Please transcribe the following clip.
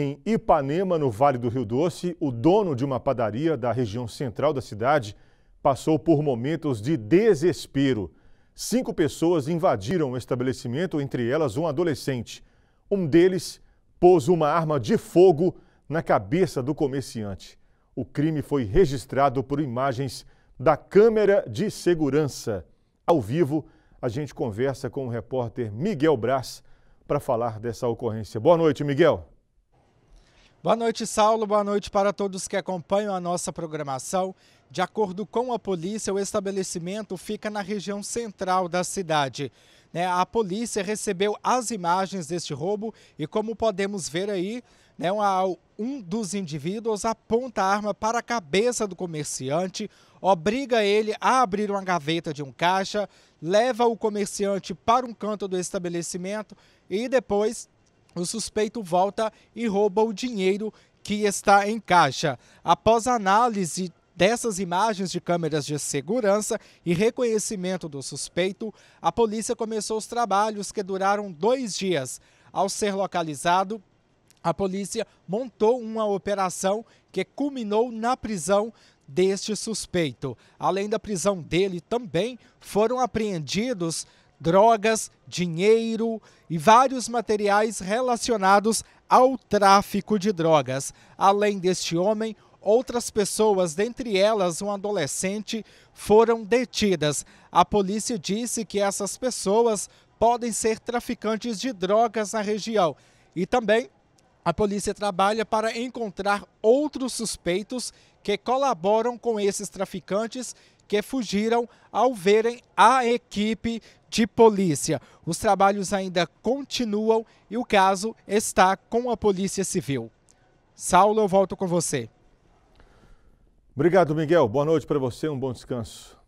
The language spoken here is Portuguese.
Em Ipanema, no Vale do Rio Doce, o dono de uma padaria da região central da cidade passou por momentos de desespero. Cinco pessoas invadiram o estabelecimento, entre elas um adolescente. Um deles pôs uma arma de fogo na cabeça do comerciante. O crime foi registrado por imagens da câmera de segurança. Ao vivo, a gente conversa com o repórter Miguel Braz para falar dessa ocorrência. Boa noite, Miguel. Boa noite, Saulo. Boa noite para todos que acompanham a nossa programação. De acordo com a polícia, o estabelecimento fica na região central da cidade. Né? A polícia recebeu as imagens deste roubo e, como podemos ver aí, né, um dos indivíduos aponta a arma para a cabeça do comerciante, obriga ele a abrir uma gaveta de um caixa, leva o comerciante para um canto do estabelecimento e depois o suspeito volta e rouba o dinheiro que está em caixa. Após análise dessas imagens de câmeras de segurança e reconhecimento do suspeito, a polícia começou os trabalhos que duraram dois dias. Ao ser localizado, a polícia montou uma operação que culminou na prisão deste suspeito. Além da prisão dele, também foram apreendidos drogas, dinheiro e vários materiais relacionados ao tráfico de drogas. Além deste homem, outras pessoas, dentre elas um adolescente, foram detidas. A polícia disse que essas pessoas podem ser traficantes de drogas na região. E também a polícia trabalha para encontrar outros suspeitos que colaboram com esses traficantes que fugiram ao verem a equipe de polícia. Os trabalhos ainda continuam e o caso está com a Polícia Civil. Saulo, eu volto com você. Obrigado, Miguel. Boa noite para você, um bom descanso.